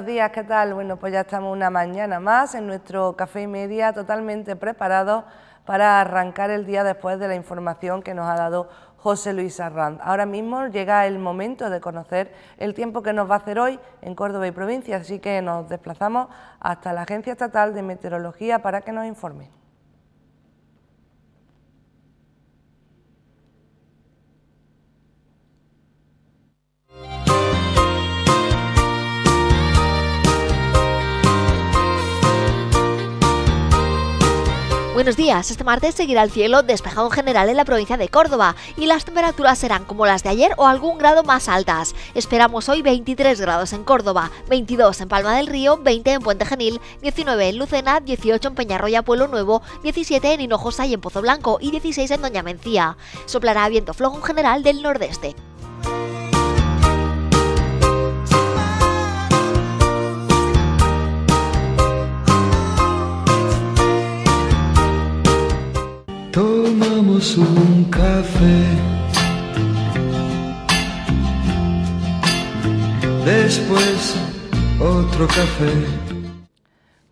buenos días, ¿qué tal? Bueno, pues ya estamos una mañana más en nuestro café y media totalmente preparados para arrancar el día después de la información que nos ha dado José Luis Arranz. Ahora mismo llega el momento de conocer el tiempo que nos va a hacer hoy en Córdoba y provincia, así que nos desplazamos hasta la Agencia Estatal de Meteorología para que nos informe. Buenos días, este martes seguirá el cielo despejado en general en la provincia de Córdoba y las temperaturas serán como las de ayer o algún grado más altas. Esperamos hoy 23 grados en Córdoba, 22 en Palma del Río, 20 en Puente Genil, 19 en Lucena, 18 en Peñarroya Pueblo Nuevo, 17 en Hinojosa y en Pozo Blanco y 16 en Doña Mencía. Soplará viento flojo en general del nordeste.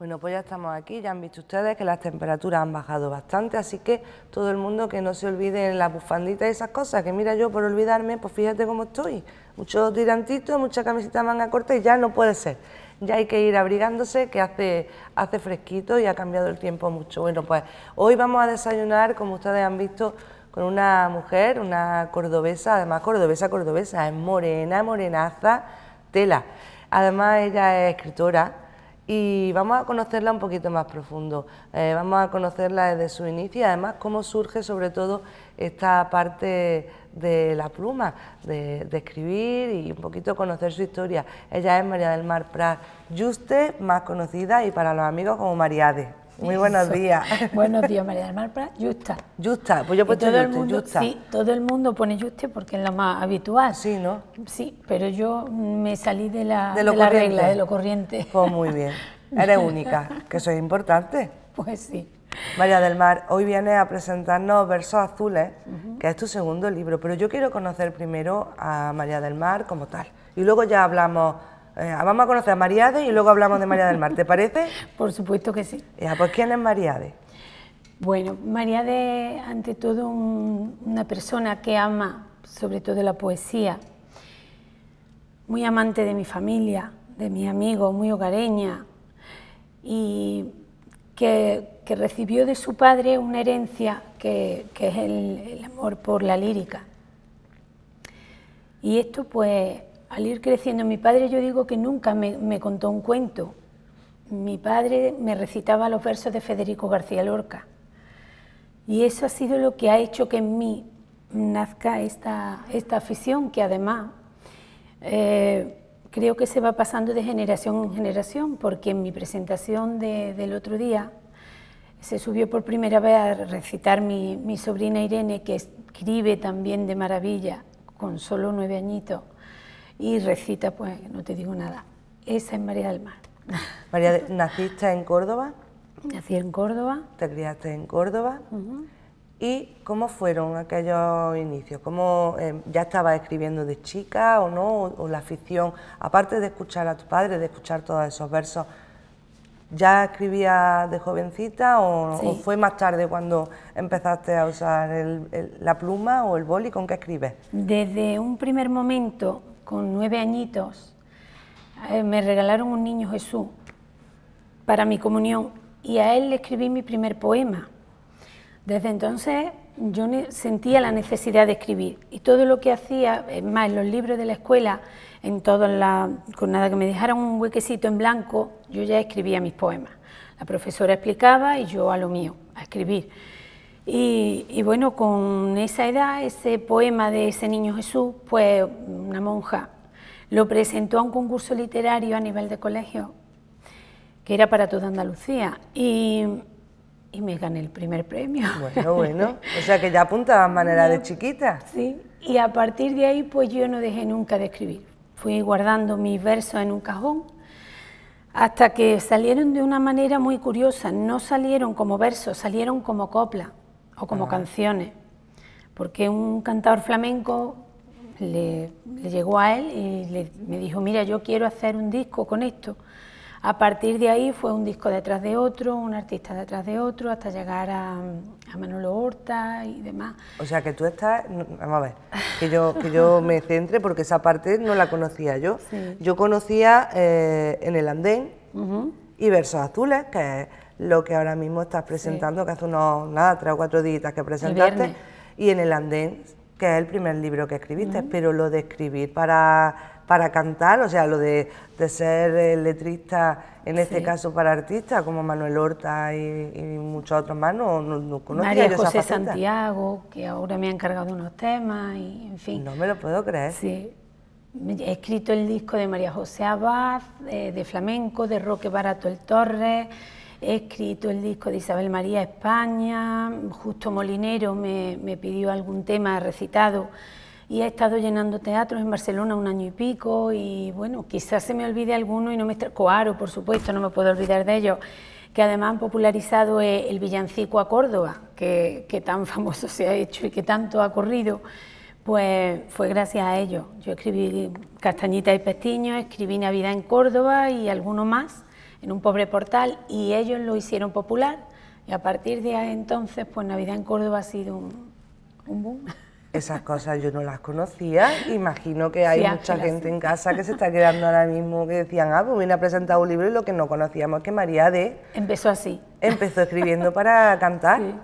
Bueno, pues ya estamos aquí, ya han visto ustedes que las temperaturas han bajado bastante, así que todo el mundo que no se olvide la bufandita y esas cosas, que mira yo por olvidarme, pues fíjate cómo estoy, muchos tirantitos, mucha van a corta y ya no puede ser, ya hay que ir abrigándose, que hace, hace fresquito y ha cambiado el tiempo mucho. Bueno, pues hoy vamos a desayunar, como ustedes han visto, con una mujer, una cordobesa, además cordobesa, cordobesa, es morena, morenaza, tela. Además, ella es escritora y vamos a conocerla un poquito más profundo. Eh, vamos a conocerla desde su inicio y además cómo surge sobre todo esta parte de la pluma, de, escribir y un poquito conocer su historia. Ella es María del Mar Prat Juste, más conocida y para los amigos como Mariade. Muy buenos días. buenos días, María del Mar Justa. Justa, pues yo he puesto todo el mundo, Justa. Sí, todo el mundo pone Juste porque es lo más habitual. Sí, ¿no? Sí, pero yo me salí de la, regla, de lo corriente. Pues muy bien. Eres única, que eso es importante. Pues sí. María del Mar, hoy viene a presentarnos Versos Azules, que es tu segundo libro, pero yo quiero conocer primero a María del Mar como tal. Y luego ya hablamos eh, ah, vamos a conocer a Mariade y luego hablamos de María del Mar, ¿te parece? Por supuesto que sí. Eh, ah, pues ¿quién es Mariade? Bueno, Mariade, ante todo, una persona que ama sobre todo la poesía, muy amante de mi familia, de mis amigos, muy hogareña, y que, recibió de su padre una herencia que, es el, el amor por la lírica. Y esto pues al ir creciendo, mi padre yo digo que nunca me, contó un cuento. Mi padre me recitaba los versos de Federico García Lorca. Y eso ha sido lo que ha hecho que en mí nazca esta, afición, que además eh, creo que se va pasando de generación en generación, porque en mi presentación del otro día se subió por primera vez a recitar mi, mi sobrina Irene, que escribe también de maravilla, con solo nueve añitos y recita, pues no te digo nada. Esa es María del Mar. María, ¿naciste en Córdoba? Nací en Córdoba. ¿Te criaste en Córdoba? ¿Y cómo fueron aquellos inicios? ¿Cómo eh, ya estabas escribiendo de chica o no? O, la afición, aparte de escuchar a tu padre, de escuchar todos esos versos, ¿ya escribías de jovencita o, fue más tarde cuando empezaste a usar la pluma o el boli? ¿Con qué escribes? Desde un primer momento con nueve añitos, eh, me regalaron un niño Jesús para mi comunión y a él le escribí mi primer poema. Desde entonces yo sentía la necesidad de escribir y todo lo que hacía, más, los libros de la escuela, en todo con nada que me dejaran un huequecito en blanco, yo ya escribía mis poemas. La profesora explicaba y yo a lo mío, a escribir. Y, bueno, con esa edad, ese poema de ese niño Jesús, pues una monja lo presentó a un concurso literario a nivel de colegio, que era para toda Andalucía, y, y me gané el primer premio. Bueno, bueno, o sea que ya apuntabas manera de chiquita. Sí, y a partir de ahí pues yo no dejé nunca de escribir. Fui guardando mis versos en un cajón hasta que salieron de una manera muy curiosa, no salieron como versos, salieron como copla o como ah. canciones, porque un cantador flamenco le, llegó a él y me dijo, mira, yo quiero hacer un disco con esto. A partir de ahí fue un disco detrás de otro, un artista detrás de otro, hasta llegar a, a Manolo Horta y demás. O sea que tú estás, vamos a ver, que yo, que yo me centre porque esa parte no la conocía yo. Yo conocía eh, En el Andén y Versos Azules, que es lo que ahora mismo estás presentando, que hace unos, nada, tres o cuatro días que presentaste, y en el andén, que es el primer libro que escribiste, pero lo de escribir para, para cantar, o sea, lo de, ser eh, letrista, en este caso para artistas como Manuel Horta y, muchos otros más, no, no, María José Santiago, que ahora me ha encargado unos temas, y en fin. No me lo puedo creer. Sí. He escrito el disco de María José Abad, de, eh, de flamenco, de Roque Barato el Torres He escrito el disco de Isabel María España, Justo Molinero me, pidió algún tema recitado y he estado llenando teatros en Barcelona un año y pico y bueno, quizás se me olvide alguno y no me... Coaro, por supuesto, no me puedo olvidar de ellos, que además han popularizado eh, el villancico a Córdoba, que, que tan famoso se ha hecho y que tanto ha corrido, pues fue gracias a ellos. Yo escribí Castañita y Pestiño, escribí Navidad en Córdoba y alguno más en un pobre portal y ellos lo hicieron popular y a partir de entonces pues Navidad en Córdoba ha sido un, un boom. Esas cosas yo no las conocía, imagino que hay mucha gente en casa que se está quedando ahora mismo que decían, ah, pues viene a presentar un libro y lo que no conocíamos es que María de... Empezó así. Empezó escribiendo para cantar. Sí.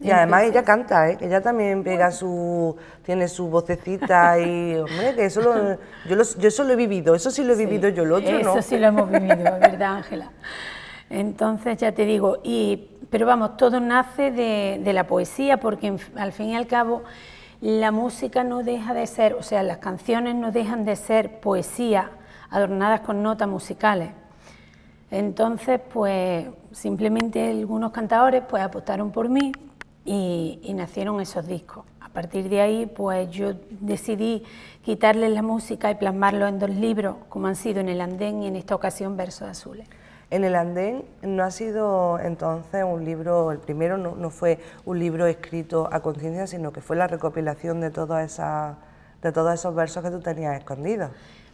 Y además ella canta, ¿eh? ella también pega su, tiene su vocecita y, que eso lo, yo, lo, eso lo he vivido, eso sí lo he vivido yo, lo otro no. Eso sí lo hemos vivido, ¿verdad, Ángela? Entonces, ya te digo, y, pero vamos, todo nace de, la poesía, porque al fin y al cabo la música no deja de ser, o sea, las canciones no dejan de ser poesía adornadas con notas musicales. Entonces, pues simplemente algunos cantadores pues apostaron por mí y, nacieron esos discos. A partir de ahí, pues yo decidí quitarles la música y plasmarlo en dos libros, como han sido en El Andén y en esta ocasión Versos Azules. En el Andén no ha sido entonces un libro, el primero no, fue un libro escrito a conciencia, sino que fue la recopilación de, esa, de todos esos versos que tú tenías escondidos.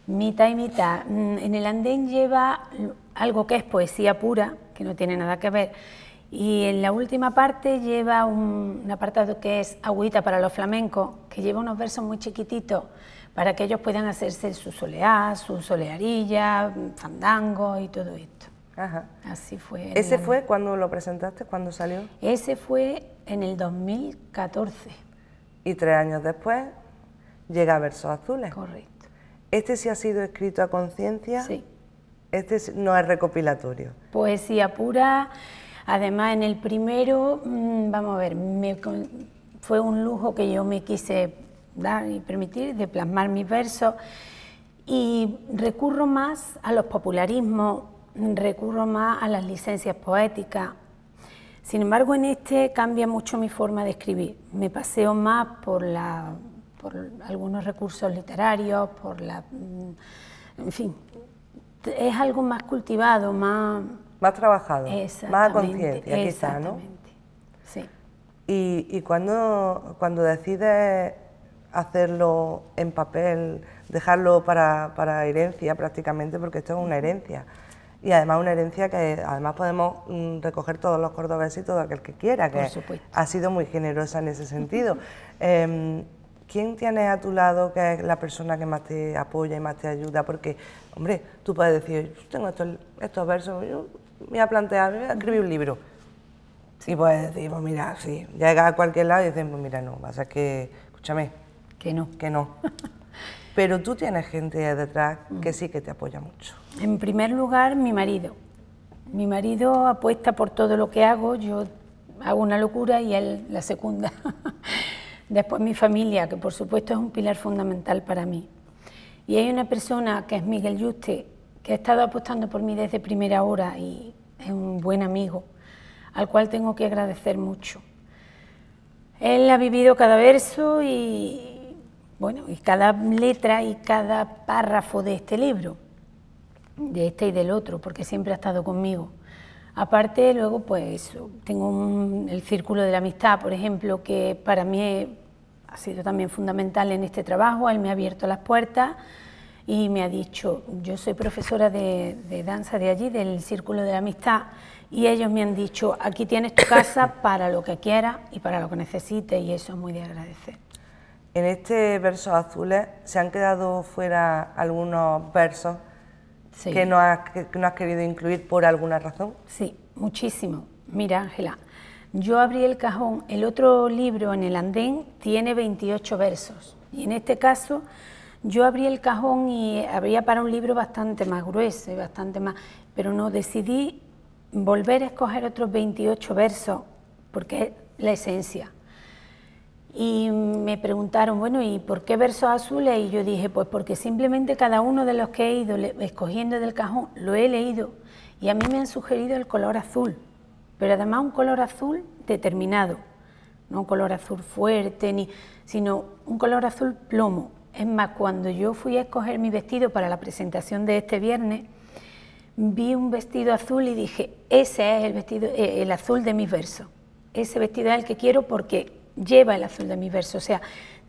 Mitad y mitad. Mm, en el Andén lleva algo que es poesía pura, que no tiene nada que ver y en la última parte lleva un, un apartado que es agüita para los flamencos, que lleva unos versos muy chiquititos para que ellos puedan hacerse su soleá, su solearilla, fandango y todo esto. Ajá. Así fue. ¿Ese fue cuando lo presentaste, cuando salió? Ese fue en el 2014. Y tres años después llega Versos Azules. Correcto. Este sí ha sido escrito a conciencia. Sí. Este no es recopilatorio. Poesía pura. Además, en el primero, mm, vamos a ver, fue un lujo que yo me quise dar y permitir de plasmar mis versos y recurro más a los popularismos, recurro más a las licencias poéticas. Sin embargo, en este cambia mucho mi forma de escribir. Me paseo más por, la, por algunos recursos literarios, por la... Mm, en fin, es algo más cultivado, más más trabajado, más conciencia, quizá, ¿no? Sí. Y, y cuando, cuando decides hacerlo en papel, dejarlo para, herencia prácticamente, porque esto es una herencia. Y además una herencia que además podemos mm, recoger todos los cordobeses y todo aquel que quiera, que ha sido muy generosa en ese sentido. Em, ¿Quién tienes a tu lado que es la persona que más te apoya y más te ayuda? Porque, hombre, tú puedes decir, yo tengo estos, estos versos, yo me ha a plantear, voy a escribir un libro. Y pues digo, pues, mira, sí, llega a cualquier lado y decimos, pues, mira, no, pasa que, escúchame. Que no. Que no. Pero tú tienes gente detrás que mm. sí que te apoya mucho. En primer lugar, mi marido. Mi marido apuesta por todo lo que hago, yo hago una locura y él la segunda... Después mi familia, que por supuesto es un pilar fundamental para mí. Y hay una persona que es Miguel Yuste, que ha estado apostando por mí desde primera hora y es un buen amigo, al cual tengo que agradecer mucho. Él ha vivido cada verso y, bueno, y cada letra y cada párrafo de este libro, de este y del otro, porque siempre ha estado conmigo. Aparte, luego, pues tengo el círculo de la amistad, por ejemplo, que para mí ha sido también fundamental en este trabajo. Él me ha abierto las puertas y me ha dicho, yo soy profesora de, danza de allí, del Círculo de la Amistad, y ellos me han dicho, aquí tienes tu casa para lo que quieras y para lo que necesites, y eso es muy de agradecer. En este verso azules se han quedado fuera algunos versos que, no has, que no has querido incluir por alguna razón. Sí, muchísimo. Mira, Ángela, yo abrí el cajón, el otro libro en el andén tiene 28 versos, y en este caso yo abrí el cajón y abría para un libro bastante más grueso bastante más, pero no, decidí volver a escoger otros 28 versos, porque es la esencia. Y me preguntaron, bueno, ¿y por qué versos azules? Y yo dije, pues porque simplemente cada uno de los que he ido escogiendo del cajón lo he leído y a mí me han sugerido el color azul, pero además un color azul determinado, no un color azul fuerte, sino un color azul plomo, es más, cuando yo fui a escoger mi vestido para la presentación de este viernes, vi un vestido azul y dije, ese es el vestido, eh, el azul de mis versos. Ese vestido es el que quiero porque lleva el azul de mis versos. O sea,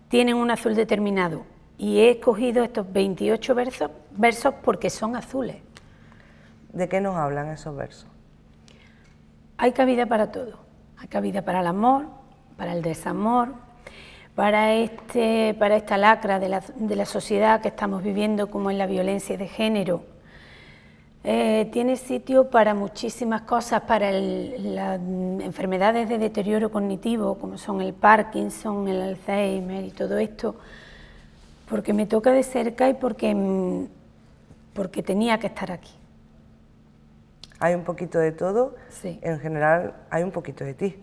tienen un azul determinado. Y he escogido estos 28 versos, versos porque son azules. ¿De qué nos hablan esos versos? Hay cabida para todo. Hay cabida para el amor, para el desamor, para, este, para esta lacra de la, de la, sociedad que estamos viviendo, como es la violencia de género. Eh, tiene sitio para muchísimas cosas, para las mm, enfermedades de deterioro cognitivo, como son el Parkinson, el Alzheimer y todo esto, porque me toca de cerca y porque, mm, porque tenía que estar aquí. Hay un poquito de todo. En general, hay un poquito de ti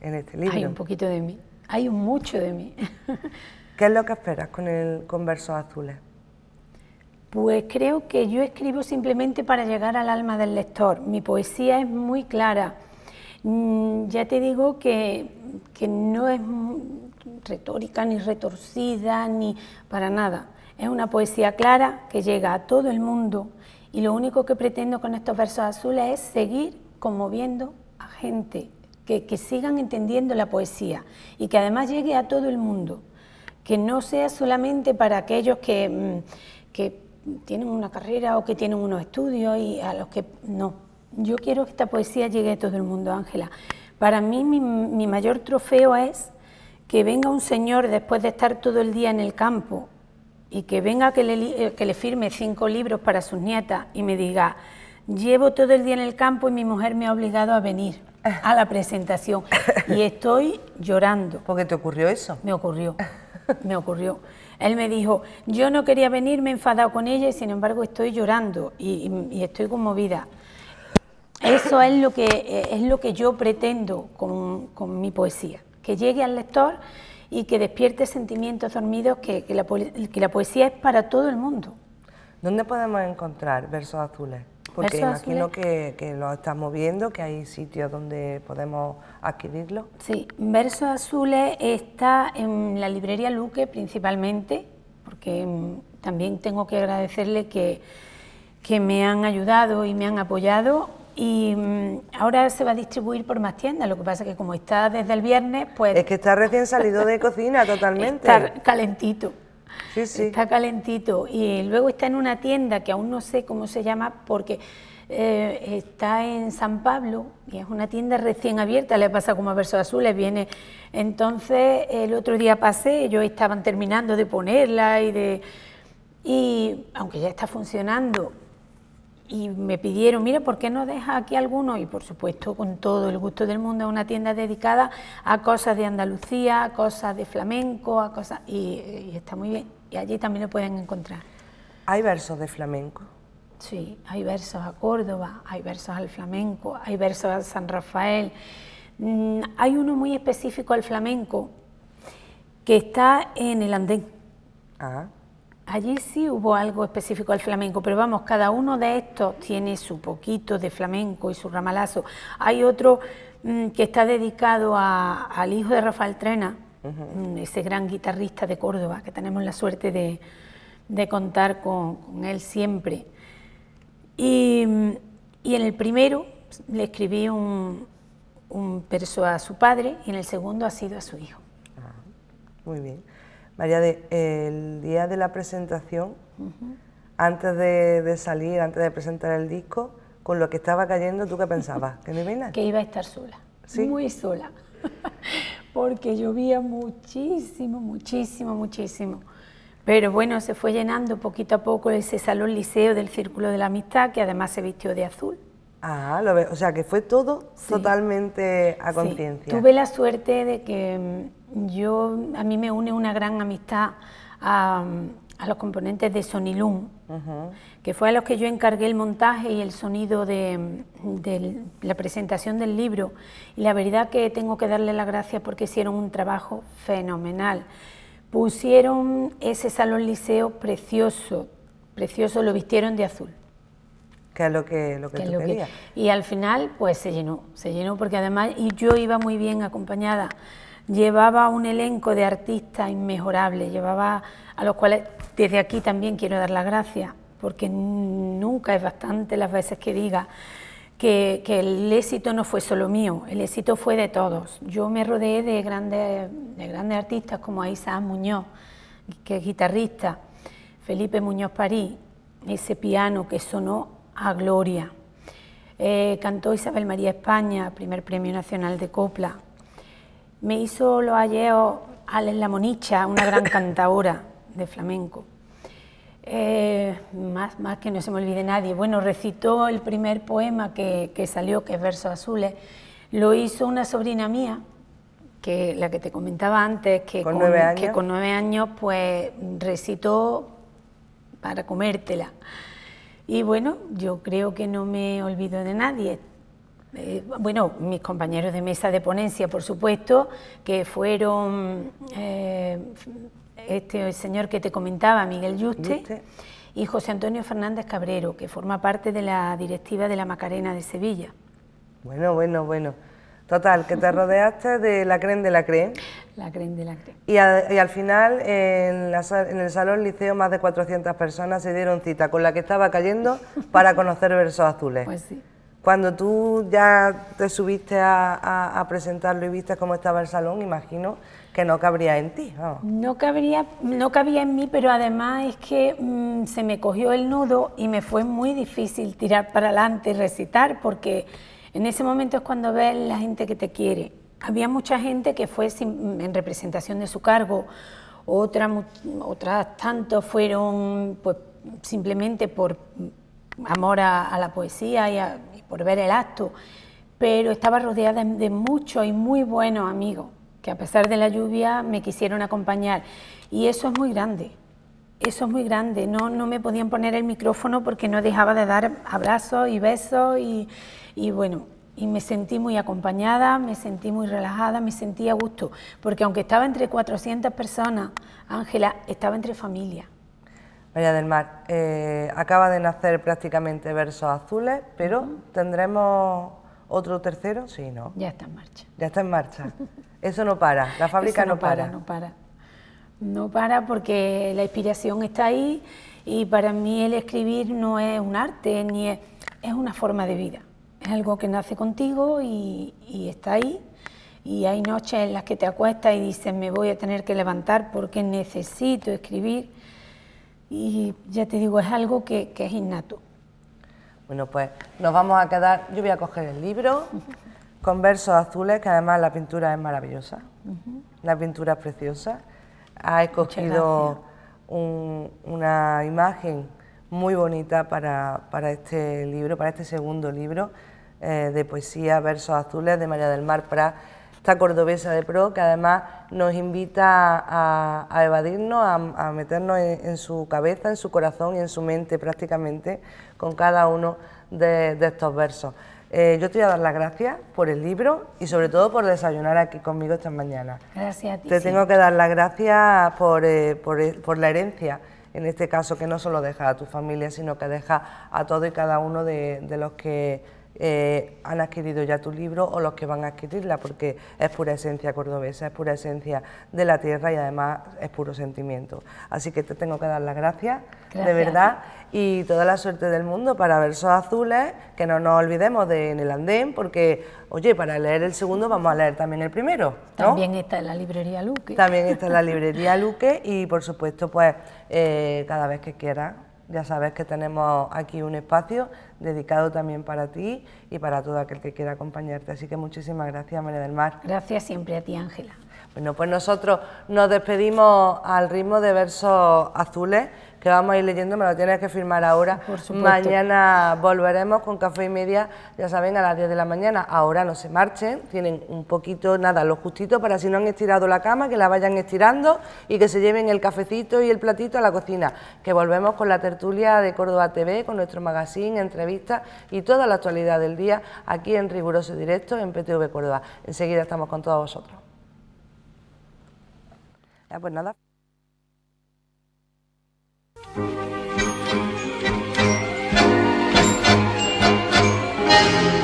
en este libro. Hay un poquito de mí hay mucho de mí. ¿Qué es lo que esperas con, el, versos azules? Pues creo que yo escribo simplemente para llegar al alma del lector. Mi poesía es muy clara. Mm, ya te digo que, que no es retórica ni retorcida ni para nada. Es una poesía clara que llega a todo el mundo y lo único que pretendo con estos versos azules es seguir conmoviendo a gente que, sigan entendiendo la poesía y que además llegue a todo el mundo, que no sea solamente para aquellos que, mm, que tienen una carrera o que tienen unos estudios y a los que no. Yo quiero que esta poesía llegue a todo el mundo, Ángela. Para mí mi, mi mayor trofeo es que venga un señor después de estar todo el día en el campo y que venga que le, eh, que le firme cinco libros para sus nietas y me diga, llevo todo el día en el campo y mi mujer me ha obligado a venir a la presentación y estoy llorando. ¿Por qué te ocurrió eso? Me ocurrió, me ocurrió. Él me dijo, yo no quería venir, me he enfadado con ella y sin embargo estoy llorando y, estoy conmovida. Eso es lo que, es lo que yo pretendo con, mi poesía, que llegue al lector y que despierte sentimientos dormidos, que, la, que la poesía es para todo el mundo. ¿Dónde podemos encontrar versos azules? Porque imagino que, lo estamos viendo, que hay sitios donde podemos adquirirlo. Sí, Verso Azules está en la librería Luque principalmente, porque mm, también tengo que agradecerle que, que me han ayudado y me han apoyado. Y mm, ahora se va a distribuir por más tiendas, lo que pasa es que como está desde el viernes, pues... Es que está recién salido de cocina totalmente. Está calentito. Está calentito. Y luego está en una tienda que aún no sé cómo se llama porque eh, está en San Pablo y es una tienda recién abierta, le pasa como a Verso Azul, le viene. Entonces el otro día pasé, ellos estaban terminando de ponerla y de... Y aunque ya está funcionando, y me pidieron, mira, ¿por qué no deja aquí alguno? Y por supuesto, con todo el gusto del mundo, una tienda dedicada a cosas de Andalucía, a cosas de flamenco, a cosas... Y, está muy bien. Y allí también lo pueden encontrar. ¿Hay versos de flamenco? Sí, hay versos a Córdoba, hay versos al flamenco, hay versos a San Rafael. Mm, hay uno muy específico al flamenco que está en el andén. Ah. Allí sí hubo algo específico al flamenco, pero vamos, cada uno de estos tiene su poquito de flamenco y su ramalazo. Hay otro mm, que está dedicado al hijo de Rafael Trena, mm, ese gran guitarrista de Córdoba, que tenemos la suerte de, contar con, él siempre. Mm, y, en el primero le escribí un, verso a su padre y en el segundo ha sido a su hijo. Ah, muy bien. María, de, el día de la presentación, antes de, salir, antes de presentar el disco, con lo que estaba cayendo, ¿tú qué pensabas? ¿Que me iba Que iba a estar sola, muy sola, porque llovía muchísimo, muchísimo, muchísimo. Pero bueno, se fue llenando poquito a poco ese salón liceo del Círculo de la Amistad, que además se vistió de azul. Ah, lo veo. O sea, que fue todo totalmente a conciencia. Tuve la suerte de que mm, yo, a mí me une una gran amistad a, los componentes de Sonilum, que fue a los que yo encargué el montaje y el sonido de, la presentación del libro. Y la verdad que tengo que darle las gracias porque hicieron un trabajo fenomenal. Pusieron ese salón liceo precioso, precioso, lo vistieron de azul. Que es lo que, lo que, Y al final, pues se llenó, se llenó porque además, y yo iba muy bien acompañada llevaba un elenco de artistas inmejorables, llevaba a los cuales desde aquí también quiero dar las gracias, porque nunca es bastante las veces que diga que, el éxito no fue solo mío, el éxito fue de todos. Yo me rodeé de grandes, grandes artistas como Aisa Muñoz, que es guitarrista, Felipe Muñoz París, ese piano que sonó a gloria. Eh, cantó Isabel María España, primer premio nacional de copla, me hizo lo ayer oh, Alex La Monicha, una gran cantadora de flamenco. Eh, más, más que no se me olvide nadie. Bueno, recitó el primer poema que, salió, que es Versos Azules. Lo hizo una sobrina mía, que la que te comentaba antes, que con, nueve, años? Que con nueve años, pues recitó para comértela. Y bueno, yo creo que no me olvido de nadie. Eh, bueno, mis compañeros de mesa de ponencia, por supuesto, que fueron eh, este señor que te comentaba, Miguel Yuste, y José Antonio Fernández Cabrero, que forma parte de la directiva de la Macarena de Sevilla. Bueno, bueno, bueno. Total, que te rodeaste de la creen de la creen. La creen de la creen. Y, al final, en, en, el Salón Liceo, más de 400 personas se dieron cita con la que estaba cayendo para conocer versos azules. Pues sí. Cuando tú ya te subiste a, presentarlo y viste cómo estaba el salón, imagino que no cabría en ti. No, cabría, no cabía en mí, pero además es que mm, se me cogió el nudo y me fue muy difícil tirar para adelante y recitar, porque en ese momento es cuando ves la gente que te quiere. Había mucha gente que fue en representación de su cargo, otras otra, fueron pues, simplemente por mm, amor a, a la poesía y a, por ver el acto, pero estaba rodeada de, muchos y muy buenos amigos que a pesar de la lluvia me quisieron acompañar y eso es muy grande. Eso es muy grande, no, me podían poner el micrófono porque no dejaba de dar abrazos y besos y, y bueno, y me sentí muy acompañada, me sentí muy relajada, me sentí a gusto, porque aunque estaba entre 400 personas, Ángela estaba entre familia. María del Mar, eh, acaba de nacer prácticamente versos azules, pero tendremos otro tercero, sí, ¿no? Ya está en marcha. Ya está en marcha. Eso no para, la fábrica no, para, No para, no para porque la inspiración está ahí y para mí el escribir no es un arte, ni es, una forma de vida. Es algo que nace contigo y, y está ahí. Y hay noches en las que te acuestas y dices, me voy a tener que levantar porque necesito escribir y ya te digo, es algo que, es innato. Bueno, pues nos vamos a quedar, yo voy a coger el libro con versos azules, que además la pintura es maravillosa, la pintura es preciosa. Ha escogido una imagen muy bonita para, este libro, para este segundo libro eh, de poesía, versos azules de María del Mar Prat esta cordobesa de pro, que además nos invita a, evadirnos, a, meternos en, su cabeza, en su corazón y en su mente prácticamente con cada uno de, estos versos. Eh, yo te voy a dar las gracias por el libro y sobre todo por desayunar aquí conmigo esta mañana. Gracias a ti. Te tengo que dar las gracias por, eh, eh, por, la herencia, en este caso, que no solo deja a tu familia, sino que deja a todo y cada uno de los que eh, han adquirido ya tu libro o los que van a adquirirla, porque es pura esencia cordobesa, es pura esencia de la tierra y además es puro sentimiento. Así que te tengo que dar las gracias, de verdad, y toda la suerte del mundo para Versos Azules, que no nos olvidemos de En el Andén, porque, oye, para leer el segundo vamos a leer también el primero. También está en la librería Luque. También está en la librería Luque y, por supuesto, pues eh, cada vez que quieras ya sabes que tenemos aquí un espacio dedicado también para ti y para todo aquel que quiera acompañarte. Así que muchísimas gracias, María del Mar. Gracias siempre a ti, Ángela. Bueno, pues nosotros nos despedimos al ritmo de versos azules que vamos a ir leyendo, me lo tienes que firmar ahora. Mañana volveremos con café y media, ya saben, a las 10 de la mañana. Ahora no se marchen, tienen un poquito, nada, los justitos, para si no han estirado la cama, que la vayan estirando y que se lleven el cafecito y el platito a la cocina. Que volvemos con la tertulia de Córdoba TV, con nuestro magazine, entrevistas y toda la actualidad del día aquí en Riguroso Directo en PTV Córdoba. Enseguida estamos con todos vosotros. pues nada. Thank you.